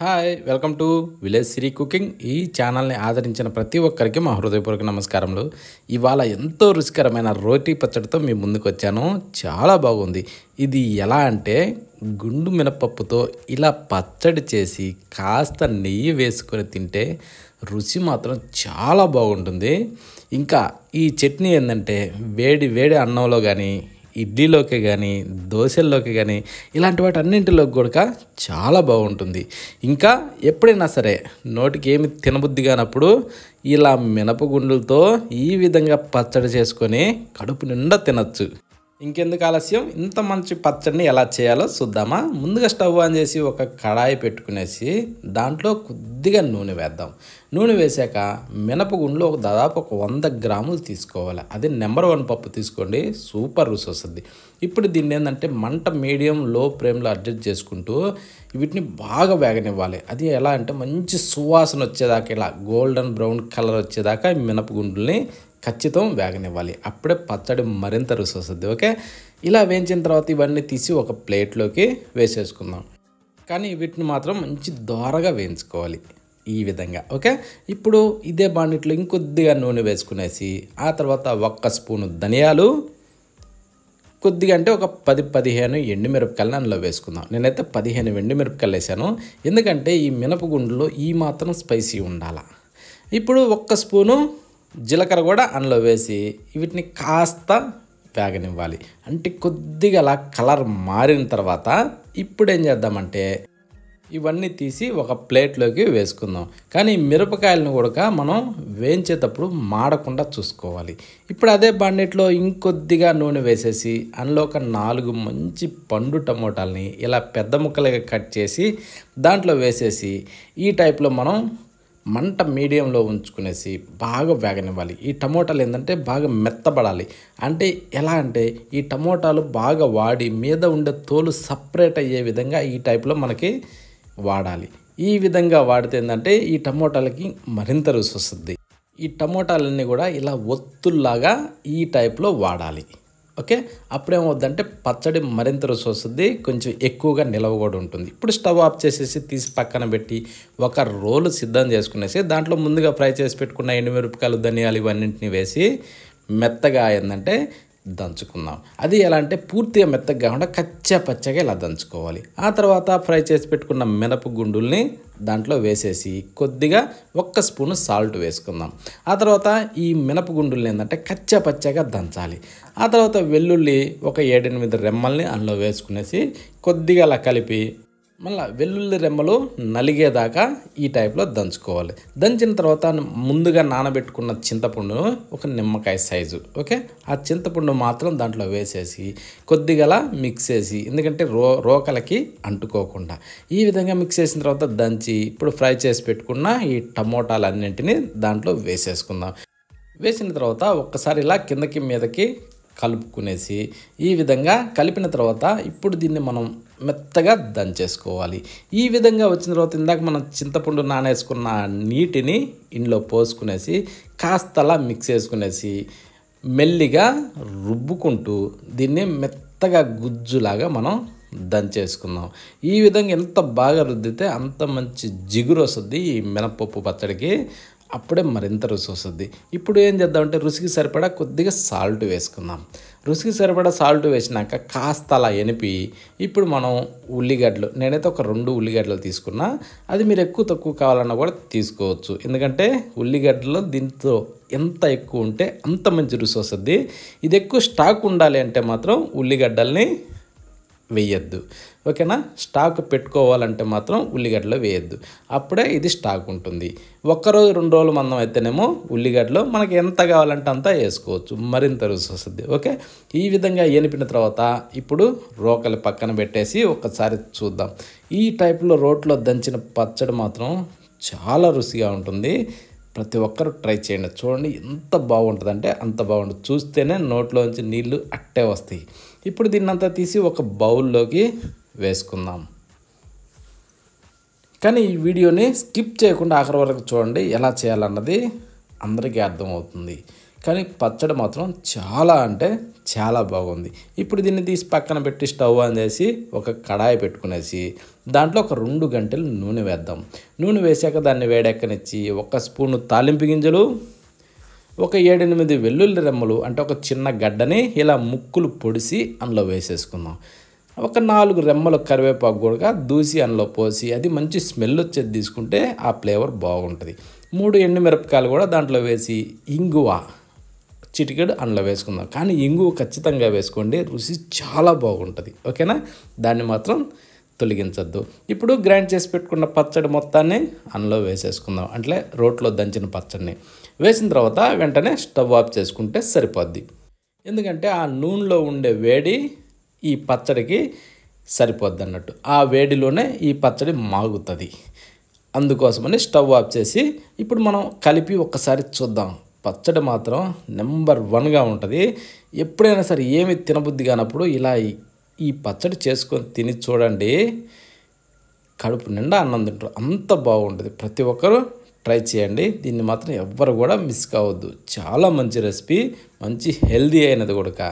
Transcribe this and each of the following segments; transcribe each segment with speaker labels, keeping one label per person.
Speaker 1: hi welcome to village Siri cooking ఈ ఛానల్ని ఆదరించిన ప్రతి ఒక్కరికి మా హృదయపూర్వక నమస్కారములు ఇవాళ ఎంతో రుచికరమైన రోటీ పచ్చడితో మీ ముందుకు వచ్చాను చాలా బాగుంది ఇది ఎలా అంటే గుండు మినపప్పుతో ఇలా పచ్చడి చేసి కాస్త నెయ్యి వేసుకొని తింటే రుచి మాత్రం చాలా బాగుంటుంది ఇంకా ఈ చట్నీ ఏంటంటే వేడి వేడి అన్నంలో కానీ ఇడ్లీలోకి కానీ దోశల్లోకి కానీ ఇలాంటి వాటి అన్నింటిలోకి కూడా చాలా బాగుంటుంది ఇంకా ఎప్పుడైనా సరే నోటికి ఏమి తినబుద్ధి కానప్పుడు ఇలా మినపగుండ్లతో ఈ విధంగా పచ్చడి చేసుకొని కడుపు నిండా తినచ్చు ఇంకెందుకు ఆలస్యం ఇంత మంచి పచ్చడిని ఎలా చేయాలో చూద్దామా ముందుగా స్టవ్ ఆన్ చేసి ఒక కడాయి పెట్టుకునేసి దాంట్లో కొద్దిగా నూనె వేద్దాం నూనె వేసాక మినపగుండ్లో దాదాపు ఒక వంద గ్రాములు తీసుకోవాలి అది నెంబర్ వన్ పప్పు తీసుకోండి సూపర్ రుచి వస్తుంది ఇప్పుడు దీన్ని ఏంటంటే మంట మీడియం లో ఫ్లేమ్లో అడ్జస్ట్ చేసుకుంటూ వీటిని బాగా వేగనివ్వాలి అది ఎలా అంటే మంచి సువాసన వచ్చేదాకా ఇలా గోల్డెన్ బ్రౌన్ కలర్ వచ్చేదాకా మినపగుండ్లని ఖచ్చితం వేగనివ్వాలి అప్పుడే పచ్చడి మరింత రుచి వస్తుంది ఓకే ఇలా వేయించిన తర్వాత ఇవన్నీ తీసి ఒక ప్లేట్లోకి వేసేసుకుందాం కానీ వీటిని మాత్రం మంచి దోరగా వేయించుకోవాలి ఈ విధంగా ఓకే ఇప్పుడు ఇదే బాండిట్లో ఇంకొద్దిగా నూనె వేసుకునేసి ఆ తర్వాత ఒక్క స్పూను ధనియాలు కొద్దిగా అంటే ఒక పది పదిహేను మిరపకాయలు అందులో వేసుకుందాం నేనైతే పదిహేను ఎండుమిరపకాయలు వేసాను ఎందుకంటే ఈ మినపగుండులో ఈ మాత్రం స్పైసీ ఉండాలి ఇప్పుడు ఒక్క స్పూను జీలకర్ర కూడా అందులో వేసి వీటిని కాస్త వేగనివ్వాలి అంటే కొద్దిగా అలా కలర్ మారిన తర్వాత ఇప్పుడు ఏం చేద్దామంటే ఇవన్నీ తీసి ఒక ప్లేట్లోకి వేసుకుందాం కానీ మిరపకాయలను కూడా మనం వేయించేటప్పుడు మాడకుండా చూసుకోవాలి ఇప్పుడు అదే బాండెట్లో ఇంకొద్దిగా నూనె వేసేసి అందులో ఒక నాలుగు మంచి పండు టమోటాలని ఇలా పెద్ద ముక్కలుగా కట్ చేసి దాంట్లో వేసేసి ఈ టైప్లో మనం మంట మీడియంలో ఉంచుకునేసి బాగా వేగనివ్వాలి ఈ టమోటాలు ఏంటంటే బాగా మెత్తబడాలి అంటే ఎలా అంటే ఈ టమోటాలు బాగా వాడి మీద ఉండే తోలు సపరేట్ అయ్యే విధంగా ఈ టైప్లో మనకి వాడాలి ఈ విధంగా వాడితే ఏంటంటే ఈ టమోటాలకి మరింత రుచి వస్తుంది ఈ టమోటాలన్నీ కూడా ఇలా ఒత్తుల్లాగా ఈ టైప్లో వాడాలి ఓకే అప్పుడేమవుద్దంటే పచ్చడి మరింత రుచి వస్తుంది కొంచెం ఎక్కువగా నిలవ కూడా ఉంటుంది ఇప్పుడు స్టవ్ ఆఫ్ చేసేసి తీసి పక్కన పెట్టి ఒక రోలు సిద్ధం చేసుకునేసి దాంట్లో ముందుగా ఫ్రై చేసి పెట్టుకున్న ఎండుమిరపకాయలు ధనియాలు ఇవన్నింటినీ వేసి మెత్తగా ఏంటంటే దంచుకుందాం అది ఎలా అంటే పూర్తిగా మెత్తగా కాకుండా కచ్చా పచ్చగా ఇలా దంచుకోవాలి ఆ తర్వాత ఫ్రై చేసి పెట్టుకున్న మినప గుండుల్ని దాంట్లో వేసేసి కొద్దిగా ఒక్క స్పూన్ సాల్ట్ వేసుకుందాం ఆ తర్వాత ఈ మినపగుండుల్ని ఏంటంటే కచ్చా పచ్చగా దంచాలి ఆ తర్వాత వెల్లుల్లి ఒక ఏడెనిమిది రెమ్మల్ని అందులో వేసుకునేసి కొద్దిగా అలా కలిపి మళ్ళీ వెల్లుల్లి రెమ్మలు నలిగేదాకా ఈ టైప్లో దంచుకోవాలి దంచిన తర్వాత ముందుగా నానబెట్టుకున్న చింతపండును ఒక నిమ్మకాయ సైజు ఓకే ఆ చింతపండు మాత్రం దాంట్లో వేసేసి కొద్దిగా మిక్స్ చేసి ఎందుకంటే రో రోకలకి అంటుకోకుండా ఈ విధంగా మిక్స్ చేసిన తర్వాత దంచి ఇప్పుడు ఫ్రై చేసి పెట్టుకున్న ఈ టమోటాలన్నింటినీ దాంట్లో వేసేసుకుందాం వేసిన తర్వాత ఒక్కసారి ఇలా కిందకి మీదకి కలుపుకునేసి ఈ విధంగా కలిపిన తర్వాత ఇప్పుడు దీన్ని మనం మెత్తగా దంచేసుకోవాలి ఈ విధంగా వచ్చిన తర్వాత ఇందాక మనం చింతపండు నానేసుకున్న నీటిని ఇంట్లో పోసుకునేసి కాస్తలా మిక్స్ చేసుకునేసి మెల్లిగా రుబ్బుకుంటూ దీన్ని మెత్తగా గుజ్జులాగా మనం దంచేసుకుందాం ఈ విధంగా ఎంత బాగా రుద్దితే అంత మంచి జిగురు వస్తుంది ఈ మినపప్పు పచ్చడికి అప్పుడే మరింత రుచి వస్తుంది ఇప్పుడు ఏం చేద్దామంటే రుచికి సరిపడా కొద్దిగా సాల్ట్ వేసుకుందాం రుచికి సరిపడా సాల్ట్ వేసినాక కాస్త అలా ఎనిపి ఇప్పుడు మనం ఉల్లిగడ్డలు నేనైతే ఒక రెండు ఉల్లిగడ్డలు తీసుకున్నా అది మీరు ఎక్కువ తక్కువ కావాలన్నా కూడా తీసుకోవచ్చు ఎందుకంటే ఉల్లిగడ్డలు దీంతో ఎంత ఎక్కువ ఉంటే అంత మంచి రుచి వస్తుంది ఇది ఎక్కువ స్టాక్ ఉండాలి అంటే మాత్రం ఉల్లిగడ్డల్ని వేయద్దు ఓకేనా స్టాక్ పెట్టుకోవాలంటే మాత్రం ఉల్లిగడ్డలో వేయద్దు అప్పుడే ఇది స్టాక్ ఉంటుంది ఒక్కరోజు రెండు రోజులు మందం అయితేనేమో ఉల్లిగడ్డలో మనకి ఎంత కావాలంటే అంతా వేసుకోవచ్చు మరింత రుచి వస్తుంది ఓకే ఈ విధంగా ఏనిపిన తర్వాత ఇప్పుడు రోకలి పక్కన పెట్టేసి ఒకసారి చూద్దాం ఈ టైప్లో రోట్లో దంచిన పచ్చడి మాత్రం చాలా రుచిగా ఉంటుంది ప్రతి ఒక్కరు ట్రై చేయండి చూడండి ఎంత బాగుంటుందంటే అంత బాగుంటుంది చూస్తేనే నోట్లోంచి నీళ్ళు అట్టే వస్తాయి ఇప్పుడు దీన్నంతా తీసి ఒక బౌల్లోకి వేసుకుందాం కానీ ఈ వీడియోని స్కిప్ చేయకుండా ఆఖరి వరకు చూడండి ఎలా చేయాలన్నది అందరికీ అర్థమవుతుంది కానీ పచ్చడి మాత్రం చాలా అంటే చాలా బాగుంది ఇప్పుడు దీన్ని తీసి పక్కన పెట్టి స్టవ్ ఆన్ చేసి ఒక కడాయి పెట్టుకునేసి దాంట్లో ఒక రెండు గంటలు నూనె వేద్దాం నూనె వేసాక దాన్ని వేడెక్కనిచ్చి ఒక స్పూను తాలింపు గింజలు ఒక ఏడెనిమిది వెల్లుల్లి రెమ్మలు అంటే ఒక చిన్న గడ్డని ఇలా ముక్కులు పొడిసి అందులో వేసేసుకుందాం ఒక నాలుగు రెమ్మలు కరివేపాకు కూడా దూసి అందులో పోసి అది మంచి స్మెల్ వచ్చేది తీసుకుంటే ఆ ఫ్లేవర్ బాగుంటుంది మూడు ఎండుమిరపకాయలు కూడా దాంట్లో వేసి ఇంగువ చిటికెడు అందులో వేసుకుందాం కానీ ఇంగువ ఖచ్చితంగా వేసుకోండి రుచి చాలా బాగుంటుంది ఓకేనా దాన్ని మాత్రం తొలగించద్దు ఇప్పుడు గ్రైండ్ చేసి పెట్టుకున్న పచ్చడి మొత్తాన్ని అందులో వేసేసుకుందాం అంటే రోట్లో దంచిన పచ్చడిని వేసిన తర్వాత వెంటనే స్టవ్ ఆఫ్ చేసుకుంటే సరిపోద్ది ఎందుకంటే ఆ నూనెలో ఉండే వేడి ఈ పచ్చడికి సరిపోద్ది అన్నట్టు ఆ వేడిలోనే ఈ పచ్చడి మాగుతుంది అందుకోసమని స్టవ్ ఆఫ్ చేసి ఇప్పుడు మనం కలిపి ఒక్కసారి చూద్దాం పచ్చడి మాత్రం నెంబర్ వన్గా ఉంటుంది ఎప్పుడైనా సరే ఏమి తినబుద్ధి కానప్పుడు ఇలా ఈ పచ్చడి చేసుకొని తిని చూడండి కడుపు నిండా అన్నం తింటారు అంత బాగుంటుంది ప్రతి ఒక్కరూ ట్రై చేయండి దీన్ని మాత్రం ఎవ్వరు కూడా మిస్ కావద్దు చాలా మంచి రెసిపీ మంచి హెల్దీ అయినది కూడా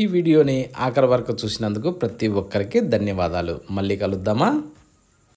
Speaker 1: ఈ వీడియోని ఆఖరి వరకు చూసినందుకు ప్రతి ఒక్కరికి ధన్యవాదాలు మళ్ళీ కలుద్దామా